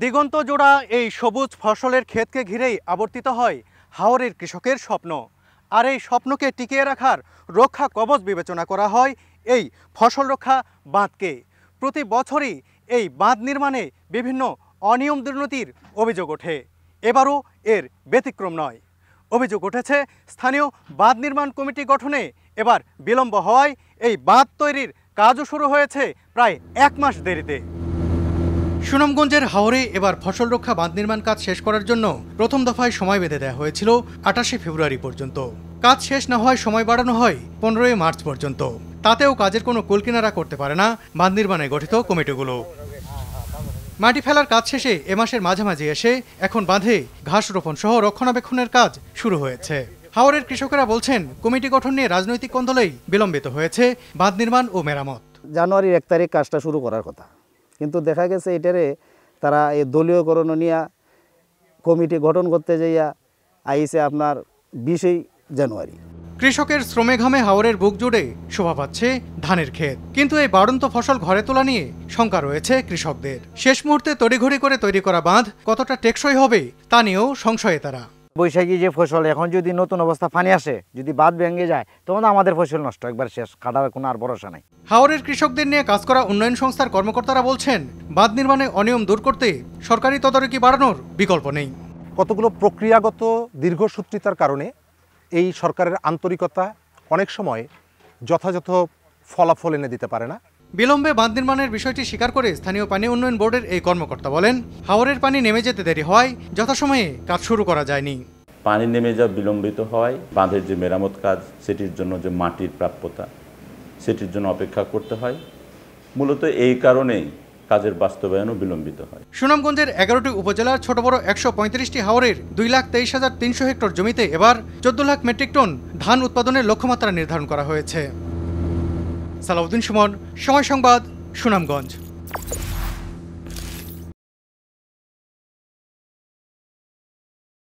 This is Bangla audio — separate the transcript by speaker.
Speaker 1: দিগন্ত জোড়া এই সবুজ ফসলের ক্ষেতকে ঘিরেই আবর্তিত হয় হাওরের কৃষকের স্বপ্ন আর এই স্বপ্নকে টিকিয়ে রাখার রক্ষা কবচ বিবেচনা করা হয় এই ফসল রক্ষা বাঁধকে প্রতি বছরই এই বাঁধ নির্মাণে বিভিন্ন অনিয়ম দুর্নীতির অভিযোগ ওঠে এবারও এর ব্যতিক্রম নয় অভিযোগ উঠেছে স্থানীয় বাঁধ নির্মাণ কমিটি গঠনে এবার বিলম্ব হওয়ায় এই বাঁধ তৈরির কাজও শুরু হয়েছে প্রায় এক মাস দেরিতে সুনামগঞ্জের হাওরে এবার ফসল রক্ষা বাঁধ নির্মাণ কাজ শেষ করার জন্য প্রথম দফায় সময় বেঁধে দেওয়া হয়েছিল আটাশে ফেব্রুয়ারি পর্যন্ত কাজ শেষ না হয় সময় বাড়ানো হয় পনেরোই মার্চ পর্যন্ত তাতেও কাজের কোনো কুলকিনারা করতে পারে না বাঁধ নির্মাণে গঠিত কমিটিগুলো মাটি ফেলার কাজ শেষে এ মাসের মাঝামাঝি এসে এখন বাঁধে ঘাস রোপণ সহ রক্ষণাবেক্ষণের কাজ শুরু হয়েছে হাওরের কৃষকেরা বলছেন কমিটি গঠন নিয়ে রাজনৈতিক কন্দলেই বিলম্বিত হয়েছে বাঁধ নির্মাণ ও মেরামত
Speaker 2: জানুয়ারির এক তারিখ কাজটা শুরু করার কথা কিন্তু দেখা গেছে এটারে তারা এই দলীয়করণ নিয়ে কমিটি গঠন করতে যাইয়া আইসে আপনার বিশেই জানুয়ারি
Speaker 1: কৃষকের শ্রমে ঘামে হাওরের বুক জুড়ে শোভা পাচ্ছে ধানের ক্ষেত কিন্তু এই বাড়ন্ত ফসল ঘরে তোলা নিয়ে শঙ্কা রয়েছে কৃষকদের শেষ মুহূর্তে তড়িঘড়ি করে তৈরি করা বাঁধ কতটা টেকসই হবে তা নিয়েও সংশয়ে তারা বৈশাখী যে
Speaker 2: ফসল এখন যদি নতুন অবস্থা পানি আসে যদি বাদ ভেঙে যায় তখন আমাদের ফসল নষ্ট একবার শেষ কাটার কোনো আর ভরসা নাই
Speaker 1: হাওরের কৃষকদের নিয়ে কাজ করা উন্নয়ন সংস্থার কর্মকর্তারা বলছেন বাঁধ নির্মাণে অনিয়ম দূর করতে সরকারি তদারকি বাড়ানোর বিকল্প নেই কতগুলো প্রক্রিয়াগত দীর্ঘসূত্রিতার কারণে এই সরকারের আন্তরিকতা অনেক সময় যথাযথ ফলাফল এনে দিতে পারে না বিলম্বে বাঁধ নির্মাণের বিষয়টি স্বীকার করে স্থানীয় পানি উন্নয়ন বোর্ডের এই কর্মকর্তা বলেন হাওরের পানি নেমে যেতে দেরি হয় যথাসময়ে কাজ শুরু করা যায়নি পানি নেমে যা বিলম্বিত হয় বাঁধের যে মেরামত কাজ সেটির জন্য যে মাটির প্রাপ্যতা সেটির জন্য অপেক্ষা করতে হয় মূলত এই কারণেই কাজের বাস্তবায়নও বিলম্বিত হয় সুনামগঞ্জের এগারোটি উপজেলার ছোট বড় একশো পঁয়ত্রিশটি হাওরের দুই লাখ তেইশ হাজার তিনশো হেক্টর জমিতে এবার চোদ্দ লাখ মেট্রিক টন ধান উৎপাদনের লক্ষ্যমাত্রা নির্ধারণ করা হয়েছে সালাউদ্দিন সুমন সময় সংবাদ সুনামগঞ্জ